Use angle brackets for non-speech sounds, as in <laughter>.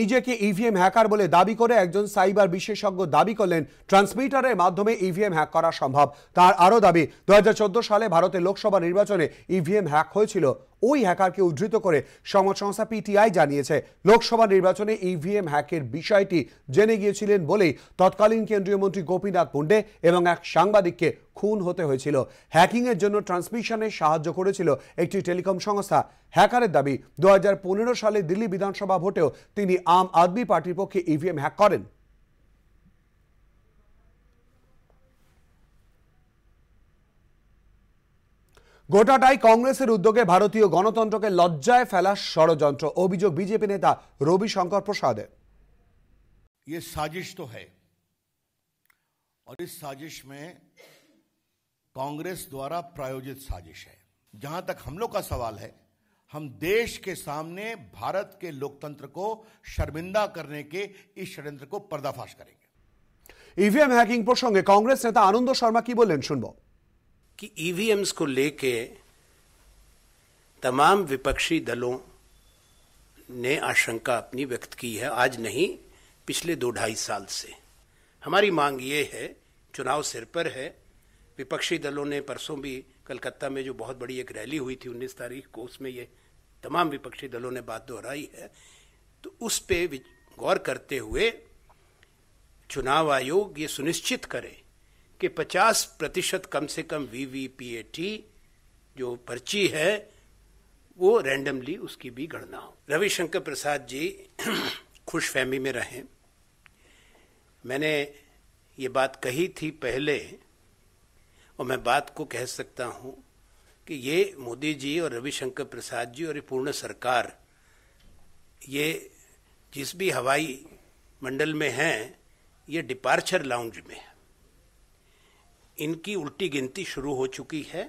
নিজেকে EVM e hacker বলে দাবি করে একজন সাইবার বিশেষজ্ঞ দাবি করলেন ট্রান্সমিটারের মাধ্যমে ইভিএম e হ্যাক করা সম্ভব তার আরও দাবি দু সালে ভারতের লোকসভা নির্বাচনে ইভিএম e হ্যাক হয়েছিল ওই হ্যাকারকে উদ্ধৃত করে সমাজ সংস্থা পিটিআই জানিয়েছে লোকসভা নির্বাচনে ইভিএম হ্যাকের বিষয়টি জেনে গিয়েছিলেন বলেই তৎকালীন কেন্দ্রীয় মন্ত্রী গোপীনাথ মুন্ডে এবং এক সাংবাদিককে খুন হতে হয়েছিল হ্যাকিংয়ের জন্য ট্রান্সমিশনে সাহায্য করেছিল একটি টেলিকম সংস্থা হ্যাকারের দাবি দু সালে দিল্লি বিধানসভা ভোটেও তিনি আম আদমি পার্টির পক্ষে ইভিএম হ্যাক করেন গোটাটাই কংগ্রেসের भारतीय गणतंत्र के লজ্জায় ফেলার ষড়যন্ত্র অভিযোগ बीजेपी नेता রবি শঙ্কর प्रसाद ये साजिश तो है और इस साजिश में कांग्रेस द्वारा प्रायोजित साजिश है जहां तक हम लोग का सवाल है हम देश के सामने भारत के लोकतंत्र को शर्मिंदा करने के इस षड्यंत्र को पर्दाफाश करेंगे ईवीएम हैकिंग प्रसंगे कांग्रेस नेता आनंद शर्मा की बोलें सुनबो कि ईवीएम्स e को लेके तमाम विपक्षी दलों ने आशंका अपनी व्यक्त की है आज नहीं पिछले दो ढाई साल से हमारी मांग ये है चुनाव सिर पर है विपक्षी दलों ने परसों भी कलकत्ता में जो बहुत बड़ी एक रैली हुई थी उन्नीस तारीख को उसमें ये तमाम विपक्षी दलों ने बात दोहराई है तो उस पर गौर करते हुए चुनाव आयोग ये सुनिश्चित करे कि 50 प्रतिशत कम से कम वीवीपीएटी जो पर्ची है वो रैंडमली उसकी भी गणना हो रविशंकर प्रसाद जी <clears throat> खुश फहमी में रहें मैंने ये बात कही थी पहले और मैं बात को कह सकता हूँ कि ये मोदी जी और रविशंकर प्रसाद जी और ये पूर्ण सरकार ये जिस भी हवाई मंडल में हैं ये डिपार्चर लाउंज में है इनकी उल्टी गिनती शुरू हो चुकी है